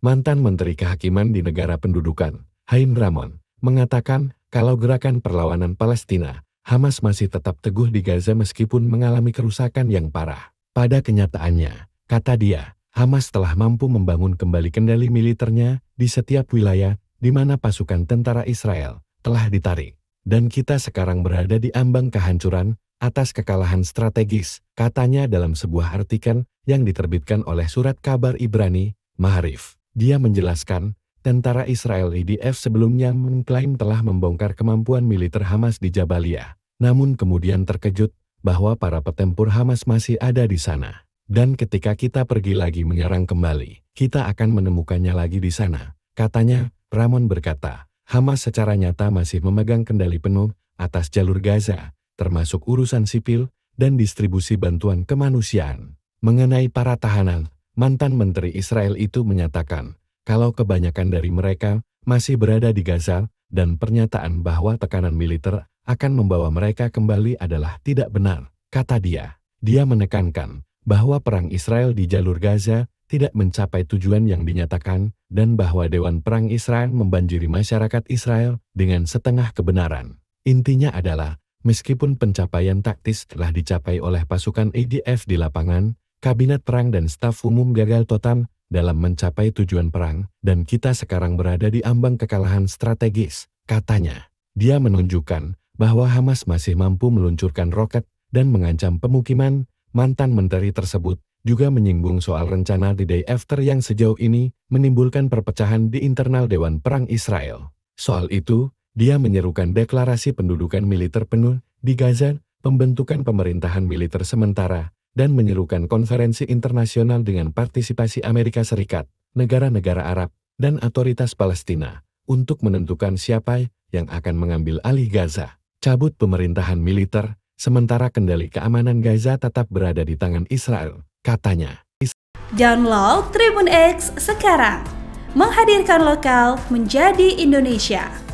mantan Menteri Kehakiman di negara pendudukan, Haim Ramon, mengatakan kalau gerakan perlawanan Palestina, Hamas masih tetap teguh di Gaza meskipun mengalami kerusakan yang parah. Pada kenyataannya, kata dia, Hamas telah mampu membangun kembali kendali militernya di setiap wilayah di mana pasukan tentara Israel telah ditarik. Dan kita sekarang berada di ambang kehancuran atas kekalahan strategis, katanya dalam sebuah artikel yang diterbitkan oleh surat kabar Ibrani, Maharif. Dia menjelaskan, tentara Israel IDF e sebelumnya mengklaim telah membongkar kemampuan militer Hamas di Jabalia, namun kemudian terkejut bahwa para petempur Hamas masih ada di sana. Dan ketika kita pergi lagi menyerang kembali, kita akan menemukannya lagi di sana. Katanya, Ramon berkata, Hamas secara nyata masih memegang kendali penuh atas jalur Gaza, termasuk urusan sipil dan distribusi bantuan kemanusiaan. Mengenai para tahanan, mantan Menteri Israel itu menyatakan kalau kebanyakan dari mereka masih berada di Gaza dan pernyataan bahwa tekanan militer akan membawa mereka kembali adalah tidak benar, kata dia. Dia menekankan bahwa perang Israel di jalur Gaza tidak mencapai tujuan yang dinyatakan dan bahwa Dewan Perang Israel membanjiri masyarakat Israel dengan setengah kebenaran. Intinya adalah, meskipun pencapaian taktis telah dicapai oleh pasukan IDF di lapangan, Kabinet Perang dan Staf Umum gagal total dalam mencapai tujuan perang, dan kita sekarang berada di ambang kekalahan strategis, katanya. Dia menunjukkan bahwa Hamas masih mampu meluncurkan roket dan mengancam pemukiman, mantan menteri tersebut juga menyinggung soal rencana di Day After yang sejauh ini menimbulkan perpecahan di internal Dewan Perang Israel. Soal itu, dia menyerukan deklarasi pendudukan militer penuh di Gaza, pembentukan pemerintahan militer sementara, dan menyerukan konferensi internasional dengan partisipasi Amerika Serikat, negara-negara Arab, dan otoritas Palestina untuk menentukan siapa yang akan mengambil alih Gaza. Cabut pemerintahan militer, sementara kendali keamanan Gaza tetap berada di tangan Israel, katanya. Download Tribun X sekarang, menghadirkan lokal menjadi Indonesia.